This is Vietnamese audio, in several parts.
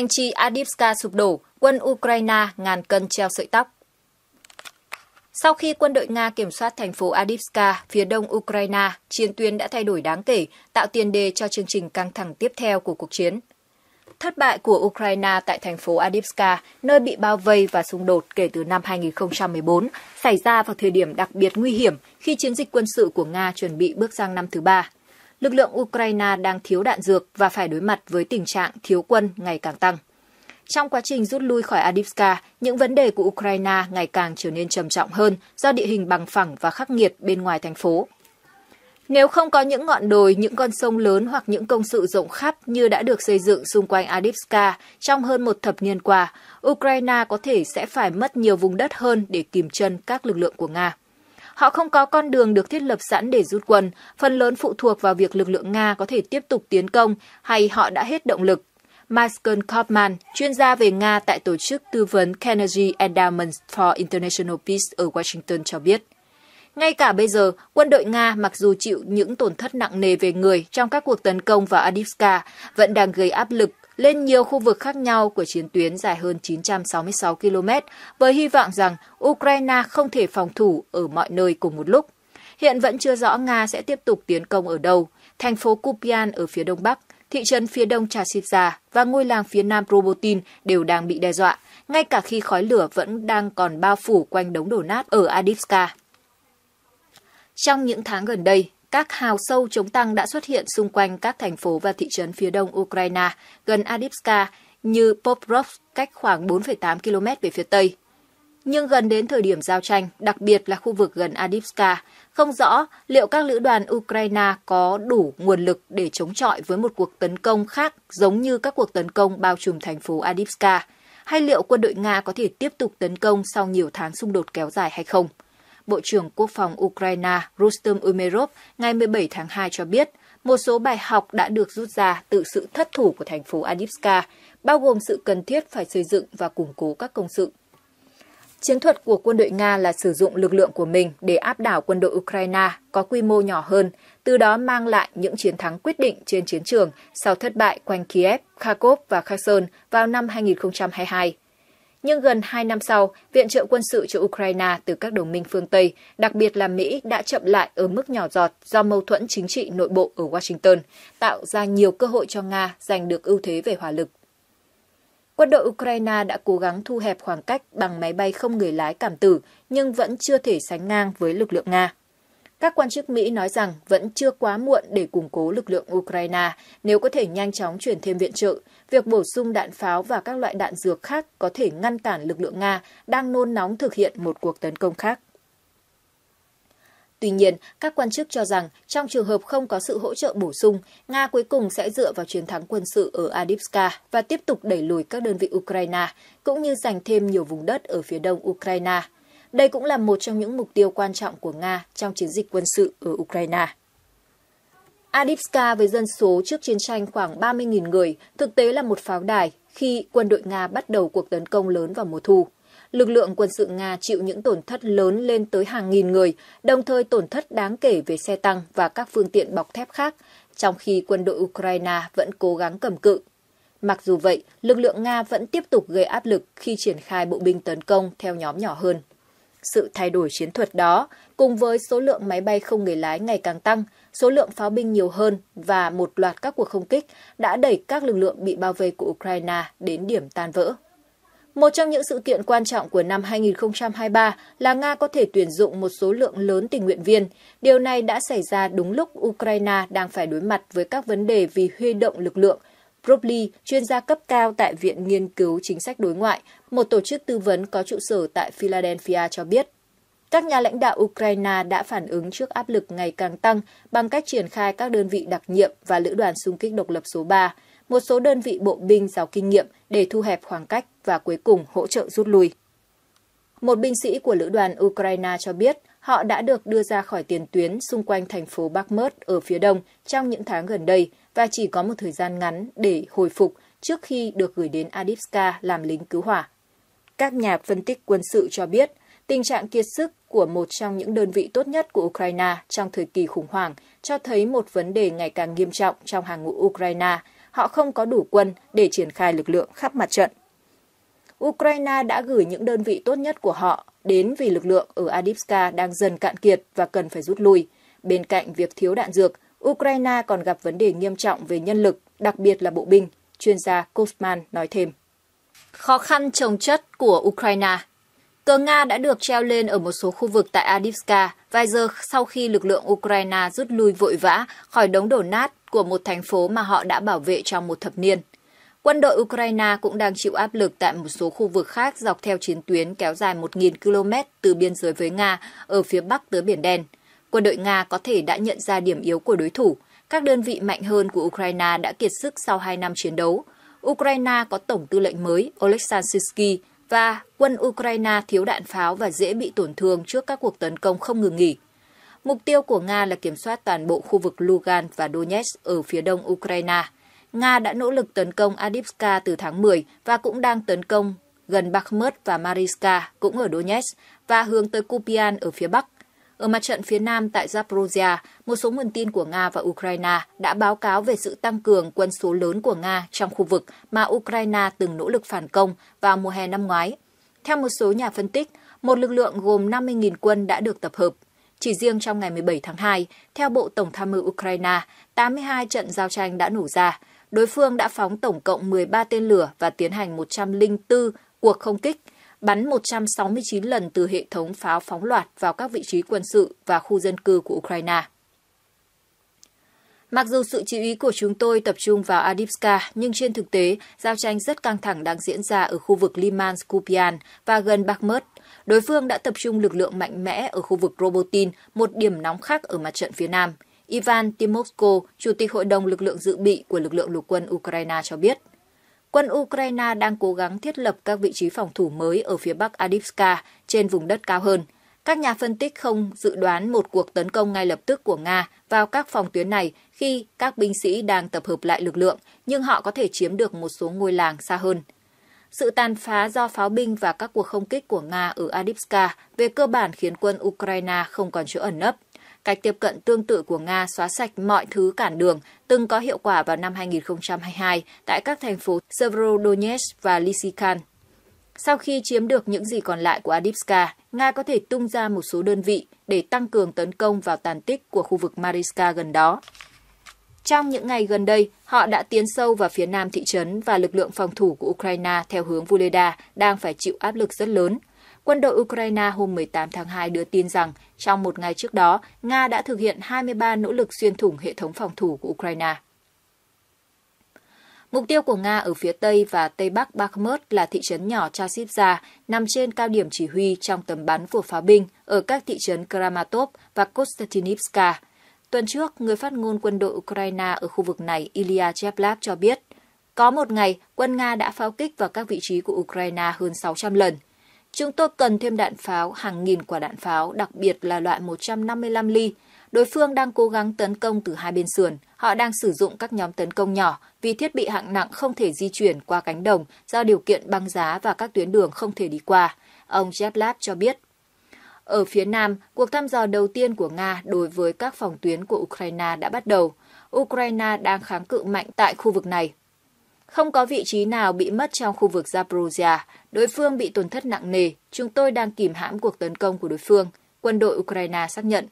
Thành trì Adivska sụp đổ, quân Ukraine ngàn cân treo sợi tóc. Sau khi quân đội Nga kiểm soát thành phố Adivska, phía đông Ukraine, chiến tuyến đã thay đổi đáng kể, tạo tiền đề cho chương trình căng thẳng tiếp theo của cuộc chiến. Thất bại của Ukraine tại thành phố Adivska, nơi bị bao vây và xung đột kể từ năm 2014, xảy ra vào thời điểm đặc biệt nguy hiểm khi chiến dịch quân sự của Nga chuẩn bị bước sang năm thứ ba lực lượng Ukraine đang thiếu đạn dược và phải đối mặt với tình trạng thiếu quân ngày càng tăng. Trong quá trình rút lui khỏi Adivska, những vấn đề của Ukraine ngày càng trở nên trầm trọng hơn do địa hình bằng phẳng và khắc nghiệt bên ngoài thành phố. Nếu không có những ngọn đồi, những con sông lớn hoặc những công sự rộng khắp như đã được xây dựng xung quanh Adivska trong hơn một thập niên qua, Ukraine có thể sẽ phải mất nhiều vùng đất hơn để kìm chân các lực lượng của Nga. Họ không có con đường được thiết lập sẵn để rút quân, phần lớn phụ thuộc vào việc lực lượng Nga có thể tiếp tục tiến công hay họ đã hết động lực. Michael Kaufman, chuyên gia về Nga tại tổ chức tư vấn Carnegie Endowment for International Peace ở Washington cho biết. Ngay cả bây giờ, quân đội Nga mặc dù chịu những tổn thất nặng nề về người trong các cuộc tấn công vào Adivka vẫn đang gây áp lực lên nhiều khu vực khác nhau của chiến tuyến dài hơn 966 km với hy vọng rằng Ukraine không thể phòng thủ ở mọi nơi cùng một lúc. Hiện vẫn chưa rõ Nga sẽ tiếp tục tiến công ở đâu, thành phố Kupian ở phía đông bắc, thị trấn phía đông Chasiv và ngôi làng phía nam Robotin đều đang bị đe dọa, ngay cả khi khói lửa vẫn đang còn bao phủ quanh đống đổ nát ở Adivska. Trong những tháng gần đây, các hào sâu chống tăng đã xuất hiện xung quanh các thành phố và thị trấn phía đông Ukraine, gần Adipska, như Poprov cách khoảng 4,8 km về phía tây. Nhưng gần đến thời điểm giao tranh, đặc biệt là khu vực gần Adipska, không rõ liệu các lữ đoàn Ukraine có đủ nguồn lực để chống chọi với một cuộc tấn công khác giống như các cuộc tấn công bao trùm thành phố Adipska, hay liệu quân đội Nga có thể tiếp tục tấn công sau nhiều tháng xung đột kéo dài hay không. Bộ trưởng Quốc phòng Ukraine Rustem Umerov ngày 17 tháng 2 cho biết, một số bài học đã được rút ra từ sự thất thủ của thành phố Adivska, bao gồm sự cần thiết phải xây dựng và củng cố các công sự. Chiến thuật của quân đội Nga là sử dụng lực lượng của mình để áp đảo quân đội Ukraine có quy mô nhỏ hơn, từ đó mang lại những chiến thắng quyết định trên chiến trường sau thất bại quanh Kiev, Kharkov và Kherson vào năm 2022. Nhưng gần 2 năm sau, viện trợ quân sự cho Ukraine từ các đồng minh phương Tây, đặc biệt là Mỹ, đã chậm lại ở mức nhỏ giọt do mâu thuẫn chính trị nội bộ ở Washington, tạo ra nhiều cơ hội cho Nga giành được ưu thế về hỏa lực. Quân đội Ukraine đã cố gắng thu hẹp khoảng cách bằng máy bay không người lái cảm tử, nhưng vẫn chưa thể sánh ngang với lực lượng Nga. Các quan chức Mỹ nói rằng vẫn chưa quá muộn để củng cố lực lượng Ukraine nếu có thể nhanh chóng chuyển thêm viện trợ. Việc bổ sung đạn pháo và các loại đạn dược khác có thể ngăn cản lực lượng Nga đang nôn nóng thực hiện một cuộc tấn công khác. Tuy nhiên, các quan chức cho rằng trong trường hợp không có sự hỗ trợ bổ sung, Nga cuối cùng sẽ dựa vào chiến thắng quân sự ở Adivska và tiếp tục đẩy lùi các đơn vị Ukraine, cũng như giành thêm nhiều vùng đất ở phía đông Ukraine. Đây cũng là một trong những mục tiêu quan trọng của Nga trong chiến dịch quân sự ở Ukraine. Adipska với dân số trước chiến tranh khoảng 30.000 người thực tế là một pháo đài khi quân đội Nga bắt đầu cuộc tấn công lớn vào mùa thu. Lực lượng quân sự Nga chịu những tổn thất lớn lên tới hàng nghìn người, đồng thời tổn thất đáng kể về xe tăng và các phương tiện bọc thép khác, trong khi quân đội Ukraine vẫn cố gắng cầm cự. Mặc dù vậy, lực lượng Nga vẫn tiếp tục gây áp lực khi triển khai bộ binh tấn công theo nhóm nhỏ hơn. Sự thay đổi chiến thuật đó, cùng với số lượng máy bay không người lái ngày càng tăng, số lượng pháo binh nhiều hơn và một loạt các cuộc không kích đã đẩy các lực lượng bị bao vây của Ukraine đến điểm tan vỡ. Một trong những sự kiện quan trọng của năm 2023 là Nga có thể tuyển dụng một số lượng lớn tình nguyện viên. Điều này đã xảy ra đúng lúc Ukraine đang phải đối mặt với các vấn đề vì huy động lực lượng Robley, chuyên gia cấp cao tại Viện Nghiên cứu Chính sách Đối ngoại, một tổ chức tư vấn có trụ sở tại Philadelphia cho biết. Các nhà lãnh đạo Ukraine đã phản ứng trước áp lực ngày càng tăng bằng cách triển khai các đơn vị đặc nhiệm và lữ đoàn xung kích độc lập số 3, một số đơn vị bộ binh giàu kinh nghiệm để thu hẹp khoảng cách và cuối cùng hỗ trợ rút lui. Một binh sĩ của lữ đoàn Ukraine cho biết họ đã được đưa ra khỏi tiền tuyến xung quanh thành phố Bakhmut ở phía đông trong những tháng gần đây và chỉ có một thời gian ngắn để hồi phục trước khi được gửi đến Adipska làm lính cứu hỏa. Các nhà phân tích quân sự cho biết, tình trạng kiệt sức của một trong những đơn vị tốt nhất của Ukraine trong thời kỳ khủng hoảng cho thấy một vấn đề ngày càng nghiêm trọng trong hàng ngũ Ukraine. Họ không có đủ quân để triển khai lực lượng khắp mặt trận. Ukraine đã gửi những đơn vị tốt nhất của họ đến vì lực lượng ở Adipska đang dần cạn kiệt và cần phải rút lui. Bên cạnh việc thiếu đạn dược, Ukraine còn gặp vấn đề nghiêm trọng về nhân lực, đặc biệt là bộ binh, chuyên gia Kosman nói thêm. Khó khăn trồng chất của Ukraine Cờ Nga đã được treo lên ở một số khu vực tại Adivska vài giờ sau khi lực lượng Ukraine rút lui vội vã khỏi đống đổ nát của một thành phố mà họ đã bảo vệ trong một thập niên. Quân đội Ukraine cũng đang chịu áp lực tại một số khu vực khác dọc theo chiến tuyến kéo dài 1.000 km từ biên giới với Nga ở phía bắc tới Biển Đen – Quân đội Nga có thể đã nhận ra điểm yếu của đối thủ. Các đơn vị mạnh hơn của Ukraine đã kiệt sức sau 2 năm chiến đấu. Ukraine có tổng tư lệnh mới Oleksandr Sisky và quân Ukraine thiếu đạn pháo và dễ bị tổn thương trước các cuộc tấn công không ngừng nghỉ. Mục tiêu của Nga là kiểm soát toàn bộ khu vực Lugan và Donetsk ở phía đông Ukraine. Nga đã nỗ lực tấn công Adivska từ tháng 10 và cũng đang tấn công gần Bakhmut và Mariska cũng ở Donetsk và hướng tới Kupian ở phía bắc – ở mặt trận phía Nam tại Zaporozhia, một số nguồn tin của Nga và Ukraine đã báo cáo về sự tăng cường quân số lớn của Nga trong khu vực mà Ukraine từng nỗ lực phản công vào mùa hè năm ngoái. Theo một số nhà phân tích, một lực lượng gồm 50.000 quân đã được tập hợp. Chỉ riêng trong ngày 17 tháng 2, theo Bộ Tổng tham mưu Ukraine, 82 trận giao tranh đã nổ ra. Đối phương đã phóng tổng cộng 13 tên lửa và tiến hành 104 cuộc không kích – bắn 169 lần từ hệ thống pháo phóng loạt vào các vị trí quân sự và khu dân cư của Ukraine. Mặc dù sự chú ý của chúng tôi tập trung vào Adivska, nhưng trên thực tế, giao tranh rất căng thẳng đang diễn ra ở khu vực Liman Kupian và gần Bakhmut. Đối phương đã tập trung lực lượng mạnh mẽ ở khu vực Robotin, một điểm nóng khác ở mặt trận phía nam. Ivan Timoshenko, Chủ tịch Hội đồng Lực lượng Dự bị của lực lượng lục quân Ukraine cho biết. Quân Ukraine đang cố gắng thiết lập các vị trí phòng thủ mới ở phía bắc Adivska trên vùng đất cao hơn. Các nhà phân tích không dự đoán một cuộc tấn công ngay lập tức của Nga vào các phòng tuyến này khi các binh sĩ đang tập hợp lại lực lượng, nhưng họ có thể chiếm được một số ngôi làng xa hơn. Sự tàn phá do pháo binh và các cuộc không kích của Nga ở Adivska về cơ bản khiến quân Ukraine không còn chỗ ẩn nấp cách tiếp cận tương tự của Nga xóa sạch mọi thứ cản đường từng có hiệu quả vào năm 2022 tại các thành phố Severodonetsk và Lysychan. Sau khi chiếm được những gì còn lại của Adipska, Nga có thể tung ra một số đơn vị để tăng cường tấn công vào tàn tích của khu vực Mariska gần đó. Trong những ngày gần đây, họ đã tiến sâu vào phía nam thị trấn và lực lượng phòng thủ của Ukraine theo hướng Vuleda đang phải chịu áp lực rất lớn – Quân đội Ukraine hôm 18 tháng 2 đưa tin rằng trong một ngày trước đó, Nga đã thực hiện 23 nỗ lực xuyên thủng hệ thống phòng thủ của Ukraine. Mục tiêu của Nga ở phía Tây và Tây Bắc Bakhmut là thị trấn nhỏ Chasivza, nằm trên cao điểm chỉ huy trong tầm bắn của pháo binh ở các thị trấn Kramatov và Kostantinivska. Tuần trước, người phát ngôn quân đội Ukraine ở khu vực này Ilya Cheplav cho biết, có một ngày, quân Nga đã pháo kích vào các vị trí của Ukraine hơn 600 lần – Chúng tôi cần thêm đạn pháo, hàng nghìn quả đạn pháo, đặc biệt là loại 155 ly. Đối phương đang cố gắng tấn công từ hai bên sườn. Họ đang sử dụng các nhóm tấn công nhỏ vì thiết bị hạng nặng không thể di chuyển qua cánh đồng do điều kiện băng giá và các tuyến đường không thể đi qua. Ông Jeblab cho biết. Ở phía Nam, cuộc thăm dò đầu tiên của Nga đối với các phòng tuyến của Ukraine đã bắt đầu. Ukraine đang kháng cự mạnh tại khu vực này không có vị trí nào bị mất trong khu vực Zaporozhia. Đối phương bị tổn thất nặng nề. Chúng tôi đang kìm hãm cuộc tấn công của đối phương, quân đội Ukraine xác nhận.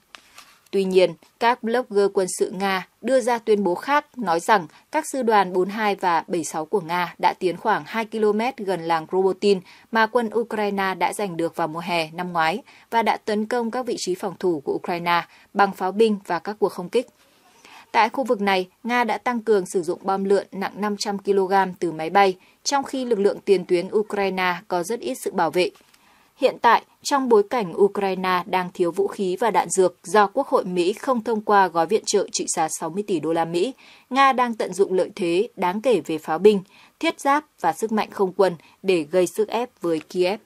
Tuy nhiên, các blogger quân sự Nga đưa ra tuyên bố khác nói rằng các sư đoàn 42 và 76 của Nga đã tiến khoảng 2 km gần làng Robotin mà quân Ukraine đã giành được vào mùa hè năm ngoái và đã tấn công các vị trí phòng thủ của Ukraine bằng pháo binh và các cuộc không kích. Tại khu vực này, Nga đã tăng cường sử dụng bom lượn nặng 500 kg từ máy bay, trong khi lực lượng tiền tuyến Ukraine có rất ít sự bảo vệ. Hiện tại, trong bối cảnh Ukraine đang thiếu vũ khí và đạn dược do Quốc hội Mỹ không thông qua gói viện trợ trị giá 60 tỷ đô la Mỹ, Nga đang tận dụng lợi thế đáng kể về pháo binh, thiết giáp và sức mạnh không quân để gây sức ép với Kiev.